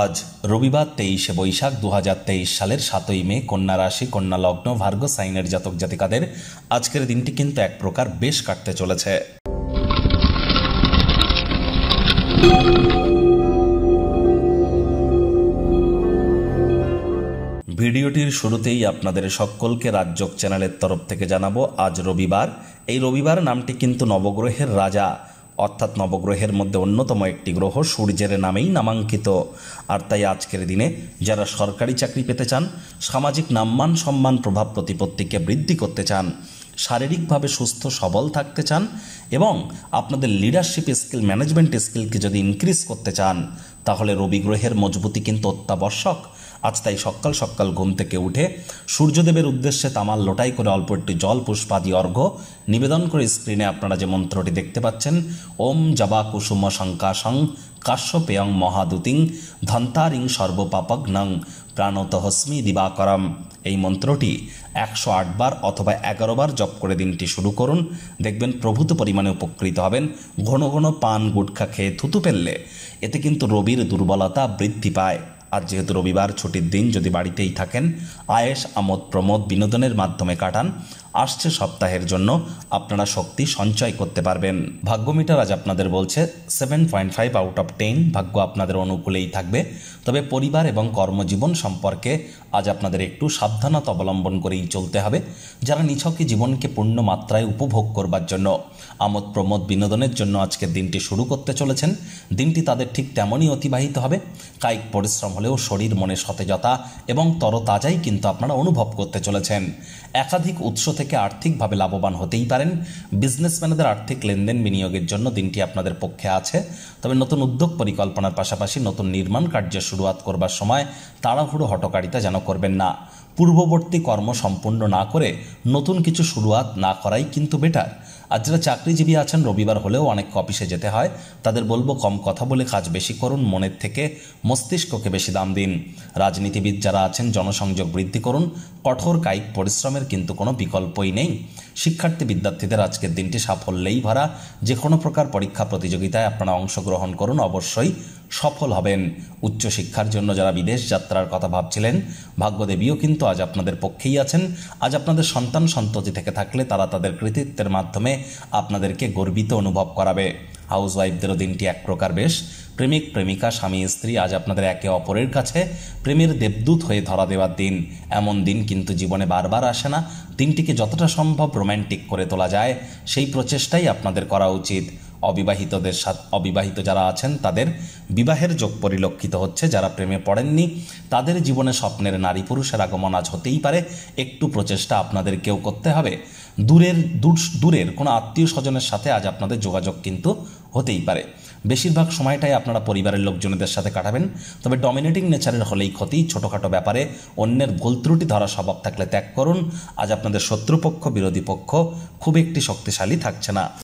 আজ রবিবার তেইশে বৈশাখ দু সালের সাতই মে কন্যা রাশি কন্যা লগ্ন ভার্গ সাইনের জাতক জাতিকাদের আজকের দিনটি কিন্তু এক প্রকার বেশ কাটতে চলেছে ভিডিওটির শুরুতেই আপনাদের সকলকে রাজ্যক চ্যানেলের তরফ থেকে জানাবো আজ রবিবার এই রবিবার নামটি কিন্তু নবগ্রহের রাজা অর্থাৎ নবগ্রহের মধ্যে অন্যতম একটি গ্রহ সূর্যের নামেই নামাঙ্কিত আর তাই আজকের দিনে যারা সরকারি চাকরি পেতে চান সামাজিক নাম্মান সম্মান প্রভাব প্রতিপত্তিকে বৃদ্ধি করতে চান শারীরিকভাবে সুস্থ সবল থাকতে চান এবং আপনাদের লিডারশিপ স্কিল ম্যানেজমেন্ট স্কিলকে যদি ইনক্রিজ করতে চান তাহলে রবি গ্রহের মজবুতি কিন্তু অত্যাবশ্যক আজ তাই সকাল সকাল ঘুম থেকে উঠে সূর্যদেবের উদ্দেশ্যে তামাল লোটাই করে অল্প একটি জল পুষ্পাদি অর্ঘ্য নিবেদন করে স্ক্রিনে আপনারা যে মন্ত্রটি দেখতে পাচ্ছেন ওম জবা কুসুম শঙ্কাশং কাশ্যপেয়ং মহাদুতিং ধন্তারিং সর্বপাপগ্নং প্রাণতহস্মি দিবাকরম এই মন্ত্রটি একশো বার অথবা এগারো বার জপ করে দিনটি শুরু করুন দেখবেন প্রভূত পরিমাণে উপকৃত হবেন ঘন ঘন পান গুটখা খেয়ে থুতু ফেললে এতে কিন্তু রবির দুর্বলতা বৃদ্ধি পায় আর যেহেতু রবিবার ছুটির দিন যদি বাড়িতেই থাকেন আয়েস আমোদ প্রমোদ বিনোদনের মাধ্যমে কাটান আসছে সপ্তাহের জন্য আপনারা শক্তি সঞ্চয় করতে পারবেন ভাগ্য মিটার আজ আপনাদের বলছে seven point five out of ten ভাগ্য আপনাদের অনুকূলেই থাকবে তবে পরিবার এবং কর্মজীবন সম্পর্কে আজ আপনাদের একটু সাবধানতা অবলম্বন করেই চলতে হবে যারা নিছকই জীবনকে পূর্ণ মাত্রায় উপভোগ করবার জন্য আমোদ প্রমোদ বিনোদনের জন্য আজকের দিনটি শুরু করতে চলেছেন দিনটি তাদের ঠিক তেমনই অতিবাহিত হবে কায়িক পরিশ্রম হলেও শরীর মনে সতেজতা এবং তরতাজাই কিন্তু আপনারা অনুভব করতে চলেছেন একাধিক উৎস থেকে থেকে আর্থিকভাবে লাভবান হতেই পারেন বিজনেসম্যানদের আর্থিক লেনদেন বিনিয়োগের জন্য দিনটি আপনাদের পক্ষে আছে তবে নতুন উদ্যোগ পরিকল্পনার পাশাপাশি নতুন নির্মাণ কার্য শুরুয়াত করবার সময় তাড়াহুড়ো হটকারিতা যেন করবেন না পূর্ববর্তী কর্ম সম্পূর্ণ না করে নতুন কিছু শুরুয়াত না করাই কিন্তু বেটার আর যারা চাকরিজীবী আছেন রবিবার হলেও অনেক অফিসে যেতে হয় তাদের বলবো কম কথা বলে কাজ বেশি করুন মনের থেকে মস্তিষ্ককে বেশি দাম দিন রাজনীতিবিদ যারা আছেন জনসংযোগ বৃদ্ধি করুন কঠোর কায়িক পরিশ্রমের কিন্তু কোনো বিকল্পই নেই শিক্ষার্থী বিদ্যার্থীদের আজকের দিনটি সাফল্যেই ভরা যে কোনো প্রকার পরীক্ষা প্রতিযোগিতায় আপনারা অংশগ্রহণ করুন অবশ্যই সফল হবেন উচ্চশিক্ষার জন্য যারা বিদেশ যাত্রার কথা ভাবছিলেন ভাগ্যদেবীও কিন্তু আজ আপনাদের পক্ষেই আছেন আজ আপনাদের সন্তান সন্ততি থেকে থাকলে তারা তাদের কৃতিত্বের মাধ্যমে আপনাদেরকে গর্বিত অনুভব করাবে হাউসওয়াইফদেরও দিনটি এক প্রকার বেশ প্রেমিক প্রেমিকা স্বামী স্ত্রী আজ আপনাদের একে অপরের কাছে প্রেমের দেবদূত হয়ে ধরা দেওয়ার দিন এমন দিন কিন্তু জীবনে বারবার আসে না দিনটিকে যতটা সম্ভব রোম্যান্টিক করে তোলা যায় সেই প্রচেষ্টাই আপনাদের করা উচিত অবিবাহিতদের সাথে অবিবাহিত যারা আছেন তাদের বিবাহের যোগ পরিলক্ষিত হচ্ছে যারা প্রেমে পড়েননি তাদের জীবনে স্বপ্নের নারী পুরুষের আগমন আজ হতেই পারে একটু প্রচেষ্টা আপনাদেরকেও করতে হবে দূরের দূর দূরের কোনো আত্মীয় স্বজনের সাথে আজ আপনাদের যোগাযোগ কিন্তু হতেই পারে বেশিরভাগ সময়টাই আপনারা পরিবারের লোকজনদের সাথে কাটাবেন তবে ডমিনেটিং নেচারের হলেই ক্ষতি ছোটোখাটো ব্যাপারে অন্যের ভুল ত্রুটি ধরা স্বভাব থাকলে ত্যাগ করুন আজ আপনাদের শত্রুপক্ষ বিরোধী পক্ষ খুব একটি শক্তিশালী থাকছে না